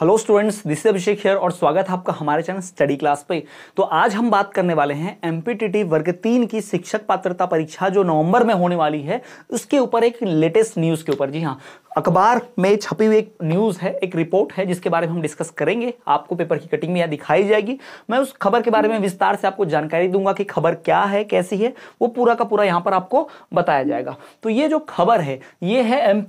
hello students this Abhishek here और स्वागत है आपका हमारे चैनल स्टडी क्लास पे तो आज हम बात करने वाले हैं एम वर्ग तीन की शिक्षक पात्रता परीक्षा जो नवंबर में होने वाली है उसके ऊपर एक लेटेस्ट न्यूज़ के ऊपर जी हाँ अखबार में छपी हुई एक न्यूज़ है एक रिपोर्ट है जिसके बारे में हम डिस्कस करेंगे आपको पेपर की कटिंग में यह दिखाई जाएगी मैं उस खबर के बारे में विस्तार से आपको जानकारी दूंगा कि खबर क्या है कैसी है वो पूरा का पूरा यहाँ पर आपको बताया जाएगा तो ये जो खबर है ये है एम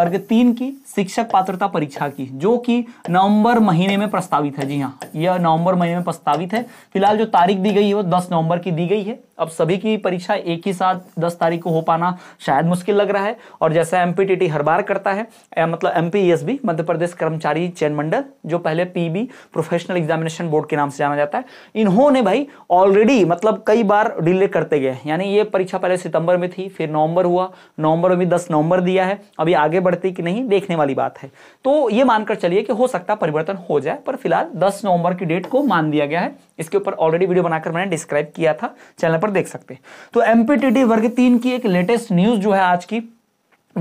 वर्ग तीन की शिक्षक पात्रता परीक्षा की जो कि नवंबर महीने में प्रस्तावित है जी हाँ यह नवंबर महीने में प्रस्तावित है फिलहाल जो तारीख दी गई है वो दस नवंबर की दी गई है अब सभी की परीक्षा एक ही साथ दस तारीख को हो पाना शायद मुश्किल लग रहा है और जैसा एम हर बार करता है मतलब एम भी e मध्य प्रदेश कर्मचारी चयन मंडल जो पहले पी प्रोफेशनल एग्जामिनेशन बोर्ड के नाम से जाना जाता है इन्होंने भाई ऑलरेडी मतलब कई बार डिले करते गए यानी ये परीक्षा पहले सितंबर में थी फिर नवंबर हुआ नवंबर में भी दस नवंबर दिया है अभी आगे बढ़ती कि नहीं देखने वाली बात है तो ये मानकर चलिए कि हो सकता है परिवर्तन हो जाए पर फिलहाल 10 नवंबर की डेट को मान दिया गया है इसके ऊपर ऑलरेडी वीडियो बनाकर मैंने डिस्क्राइब किया था चैनल पर देख सकते हैं तो एमपीटीटी वर्ग तीन की एक लेटेस्ट न्यूज जो है आज की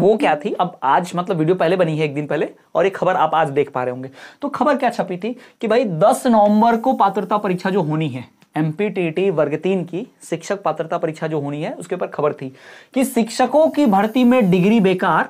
वो क्या थी अब आज मतलब वीडियो पहले बनी है एक दिन पहले और एक खबर आप आज देख पा रहे होंगे तो खबर क्या छपी थी कि भाई दस नवंबर को पात्रता परीक्षा जो होनी है एमपीटीटी वर्ग तीन की शिक्षक पात्रता परीक्षा जो होनी है उसके ऊपर खबर थी कि शिक्षकों की भर्ती में डिग्री बेकार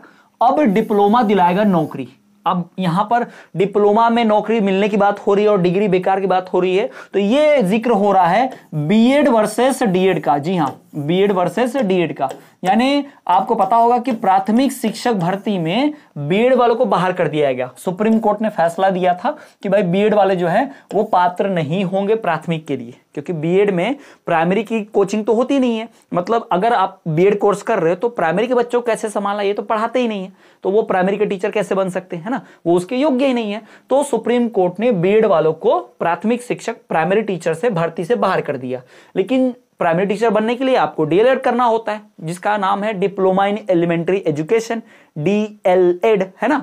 अब डिप्लोमा दिलाएगा नौकरी अब यहां पर डिप्लोमा में नौकरी मिलने की बात हो रही है और डिग्री बेकार की बात हो रही है तो ये जिक्र हो रहा है बीएड वर्सेस डीएड का जी हाँ बीएड वर्सेस डीएड का यानी आपको पता होगा कि प्राथमिक शिक्षक भर्ती में बीएड वालों को बाहर कर दिया गया सुप्रीम कोर्ट ने फैसला दिया था कि भाई बीएड वाले जो है वो पात्र नहीं होंगे प्राथमिक के लिए क्योंकि बीएड में प्राइमरी की कोचिंग तो होती नहीं है मतलब अगर आप बीएड कोर्स कर रहे हो तो प्राइमरी के बच्चों को कैसे संभालना ये तो पढ़ाते ही नहीं है तो वो प्राइमरी के टीचर कैसे बन सकते हैं ना वो उसके योग्य ही नहीं है तो सुप्रीम कोर्ट ने बीएड वालों को प्राथमिक शिक्षक प्राइमरी टीचर से भर्ती से बाहर कर दिया लेकिन प्राइमरी टीचर बनने के लिए आपको डीएलएड करना होता है जिसका नाम है diploma in elementary education D El Ed है ना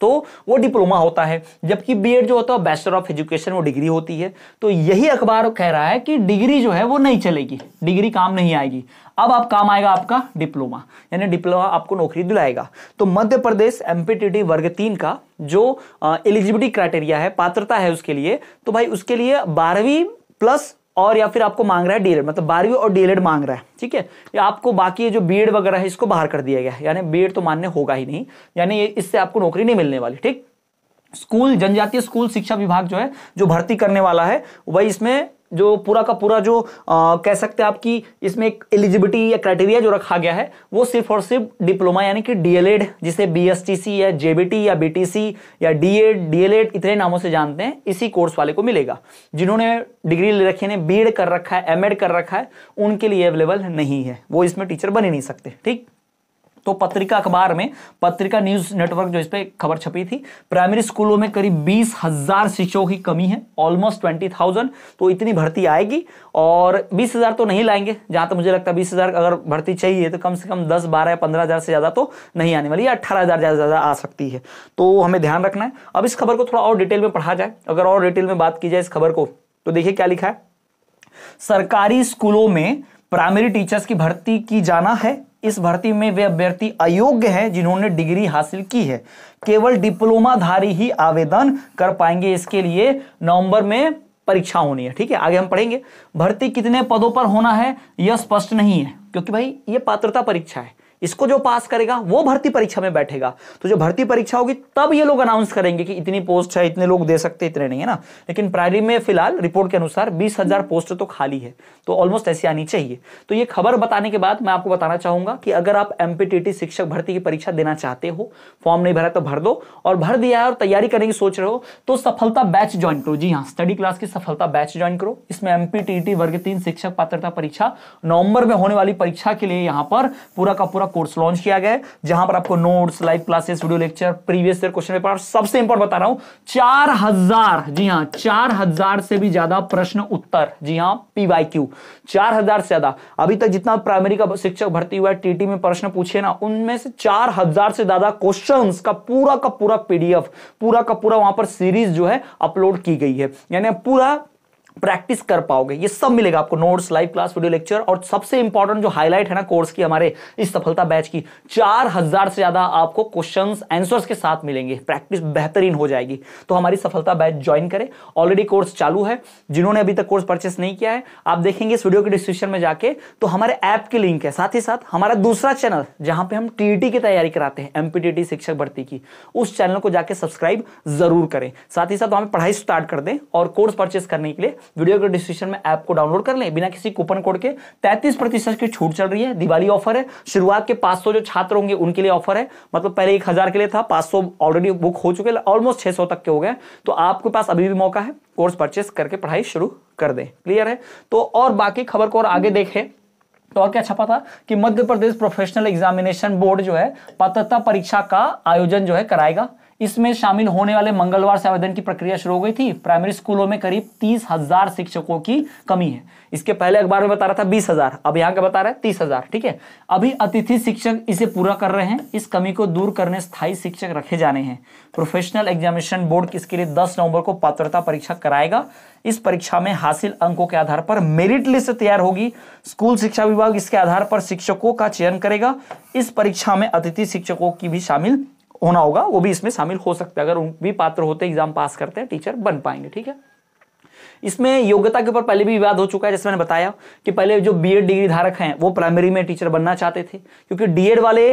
तो वो डिप्लोमा होता है जबकि बीएड जो होता है बैचलर ऑफ एजुकेशन वो डिग्री होती है तो यही अखबार कह रहा है कि डिग्री जो है वो नहीं चलेगी डिग्री काम नहीं आएगी अब आप काम आएगा आपका डिप्लोमा यानी डिप्लोमा आपको नौकरी दिलाएगा तो मध्य प्रदेश एमपीटीटी वर्ग तीन का जो एलिजिबिलिटी क्राइटेरिया है पात्रता है उसके लिए तो भाई उसके लिए बारहवीं प्लस और या फिर आपको मांग रहा है डीएलएड मतलब बारहवीं और डीएलएड मांग रहा है ठीक है या आपको बाकी जो जो बीएड वगैरह है इसको बाहर कर दिया गया है यानी बीएड तो मान्य होगा ही नहीं यानी इससे आपको नौकरी नहीं मिलने वाली ठीक स्कूल जनजातीय स्कूल शिक्षा विभाग जो है जो भर्ती करने वाला है वही इसमें जो पूरा का पूरा जो आ, कह सकते हैं आपकी इसमें एक एलिजिबिलिटी या क्राइटेरिया जो रखा गया है वो सिर्फ और सिर्फ डिप्लोमा यानी कि डीएलएड जिसे बीएसटीसी या जेबीटी या बीटीसी या डीएड डीएलएड इतने नामों से जानते हैं इसी कोर्स वाले को मिलेगा जिन्होंने डिग्री ले रखी बी एड कर रखा है एम कर रखा है उनके लिए अवेलेबल नहीं है वो इसमें टीचर बन ही नहीं सकते ठीक तो पत्रिका अखबार में पत्रिका न्यूज नेटवर्क जो इस पर खबर छपी थी प्राइमरी स्कूलों में करीब बीस हजार शिक्षकों की कमी है ऑलमोस्ट ट्वेंटी थाउजेंड तो इतनी भर्ती आएगी और बीस हजार तो नहीं लाएंगे जहां तक तो मुझे लगता है बीस हजार अगर भर्ती चाहिए तो कम से कम दस बारह या पंद्रह हजार से ज्यादा तो नहीं आने वाली या अट्ठारह हजार ज्यादा ज्यादा आ सकती है तो हमें ध्यान रखना है अब इस खबर को थोड़ा और डिटेल में पढ़ा जाए अगर और डिटेल में बात की जाए इस खबर को तो देखिए क्या लिखा है सरकारी स्कूलों में प्राइमरी टीचर्स की भर्ती की जाना है इस भर्ती में वे अभ्यर्थी अयोग्य हैं जिन्होंने डिग्री हासिल की है केवल डिप्लोमाधारी ही आवेदन कर पाएंगे इसके लिए नवंबर में परीक्षा होनी है ठीक है आगे हम पढ़ेंगे भर्ती कितने पदों पर होना है यह स्पष्ट नहीं है क्योंकि भाई ये पात्रता परीक्षा है इसको जो पास करेगा वो भर्ती परीक्षा में बैठेगा तो जो भर्ती परीक्षा होगी तब ये लोग अनाउंस करेंगे कि इतनी पोस्ट है इतने लोग दे सकते इतने नहीं है ना लेकिन प्राइमरी में फिलहाल रिपोर्ट के अनुसार बीस हजार पोस्ट तो खाली है तो ऑलमोस्ट ऐसी आनी चाहिए तो ये खबर बताने के बाद मैं आपको बताना चाहूंगा कि अगर आप एमपीटीटी शिक्षक भर्ती की परीक्षा देना चाहते हो फॉर्म नहीं भरा तो भर दो और भर दिया है और तैयारी करने की सोच रहे हो तो सफलता बैच ज्वाइन करो जी हाँ स्टडी क्लास की सफलता बैच ज्वाइन करो इसमें एमपीटीटी वर्ग तीन शिक्षक पात्रता परीक्षा नवंबर में होने वाली परीक्षा के लिए यहां पर पूरा का पूरा कोर्स लॉन्च किया गया है जहां पर आपको notes live classes video lecture previous year question paper सबसे इंपॉर्टेंट बता रहा हूं चार हजार जी हाँ चार हजार से भी ज्यादा प्रश्न उत्तर जी हाँ पीवाई क्यू चार हजार से ज्यादा अभी तक जितना प्राइमरी का शिक्षक भर्ती हुआ है टीटी में प्रश्न पूछे ना उनमें से चार हजार से ज्यादा क्वेश्चन का पूरा का पूरा पीडीएफ पूरा का पूरा वहां पर सीरीज जो है अपलोड की गई है यानी पूरा प्रैक्टिस कर पाओगे ये सब मिलेगा आपको notes live class video lecture और सबसे इंपॉर्टेंट जो हाईलाइट है ना कोर्स की हमारे इस सफलता बैच की चार हजार से ज्यादा आपको क्वेश्चन आंसर्स के साथ मिलेंगे प्रैक्टिस बेहतरीन हो जाएगी तो हमारी सफलता बैच ज्वाइन करें ऑलरेडी कोर्स चालू है जिन्होंने अभी तक कोर्स परचेस नहीं किया है आप देखेंगे इस वीडियो के डिस्क्रिप्शन में जाके तो हमारे ऐप की लिंक है साथ ही साथ हमारा दूसरा चैनल जहां पे हम टीईटी की तैयारी कराते हैं एमपीटी शिक्षक भर्ती की उस चैनल को जाके सब्सक्राइब जरूर करें साथ ही साथ वहां पढ़ाई स्टार्ट कर दें और कोर्स परचेस करने के लिए वीडियो के डिस्क्रिप्शन में ऐप को डाउनलोड कर लें बिना किसी कूपन कोड के तैतीस प्रतिशत की छूट चल रही है दिवाली ऑफर है शुरुआत के पांच जो छात्र होंगे उनके लिए ऑफर है मतलब पहले एक हजार के लिए था पांच ऑलरेडी बुक हो चुके ऑलमोस्ट छह तक के हो गए तो आपके पास अभी भी मौका है कोर्स परचेस करके पढ़ाई शुरू कर दे क्लियर है तो और बाकी खबर को और आगे देखें तो और क्या छपा था कि Madhya Pradesh professional examination board जो है पात्रता परीक्षा का आयोजन जो है कराएगा इसमें शामिल होने वाले मंगलवार से आवेदन की प्रक्रिया शुरू हो गई थी प्राइमरी स्कूलों में करीब तीस हजार शिक्षकों की कमी है इसके पहले अखबार में बता रहा था बीस हजार अब यहाँ का बता रहा है तीस हजार ठीक है अभी अतिथि शिक्षक इसे पूरा कर रहे हैं इस कमी को दूर करने स्थायी शिक्षक रखे जाने हैं प्रोफेशनल एग्जामिनेशन बोर्ड इसके लिए दस नवंबर को पात्रता परीक्षा कराएगा इस परीक्षा में हासिल अंकों के आधार पर मेरिट लिस्ट तैयार होगी स्कूल शिक्षा विभाग इसके आधार पर शिक्षकों का चयन करेगा इस परीक्षा में अतिथि शिक्षकों की भी शामिल होना होगा वो भी इसमें शामिल हो सकते हैं अगर उन भी पात्र होते एग्जाम पास करते हैं टीचर बन पाएंगे ठीक है इसमें योग्यता के ऊपर पहले भी विवाद हो चुका है जैसे मैंने बताया कि पहले जो बीएड डिग्री धारक हैं वो प्राइमरी में टीचर बनना चाहते थे क्योंकि डीएड वाले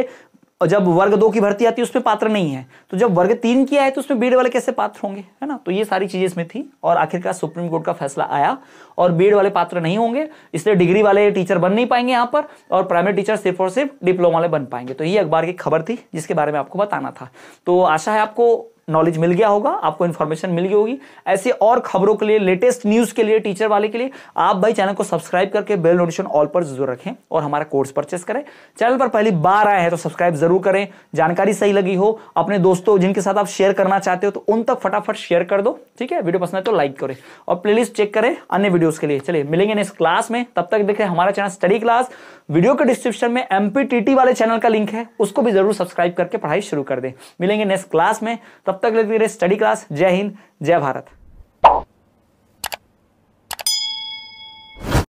और जब वर्ग दो की भर्ती आती है उसमें पात्र नहीं है तो जब वर्ग तीन की आए तो उसमें बीड वाले कैसे पात्र होंगे है ना तो ये सारी चीज़ें इसमें थी और आखिरकार सुप्रीम कोर्ट का फैसला आया और बीड वाले पात्र नहीं होंगे इसलिए डिग्री वाले टीचर बन नहीं पाएंगे यहाँ पर और प्राइमरी टीचर सिर्फ और सिर्फ डिप्लोमा वाले बन पाएंगे तो ये अखबार की खबर थी जिसके बारे में आपको बताना था तो आशा है आपको नॉलेज मिल गया होगा आपको इन्फॉर्मेशन मिल गई होगी ऐसे और खबरों के लिए लेटेस्ट न्यूज़ के लिए टीचर वाले के लिए आप भाई चैनल को सब्सक्राइब करके बेल नोटिफिकेशन ऑल पर जरूर रखें और हमारा कोर्स परचेस करें चैनल पर पहली बार आए हैं तो सब्सक्राइब जरूर करें जानकारी सही लगी हो अपने दोस्तों जिनके साथ आप शेयर करना चाहते हो तो उन तक फटाफट शेयर कर दो ठीक है वीडियो पसंद है तो लाइक करें और प्ले चेक करें अन्य वीडियोज के लिए चलिए मिलेंगे नेक्स्ट क्लास में तब तक देखें हमारा चैनल स्टडी क्लास वीडियो के डिस्क्रिप्शन में एमपीटीटी वाले चैनल का लिंक है उसको भी जरूर सब्सक्राइब करके पढ़ाई शुरू कर दें मिलेंगे नेक्स्ट क्लास में तब तब तक लेते रहे स्टडी क्लास जय हिंद जय भारत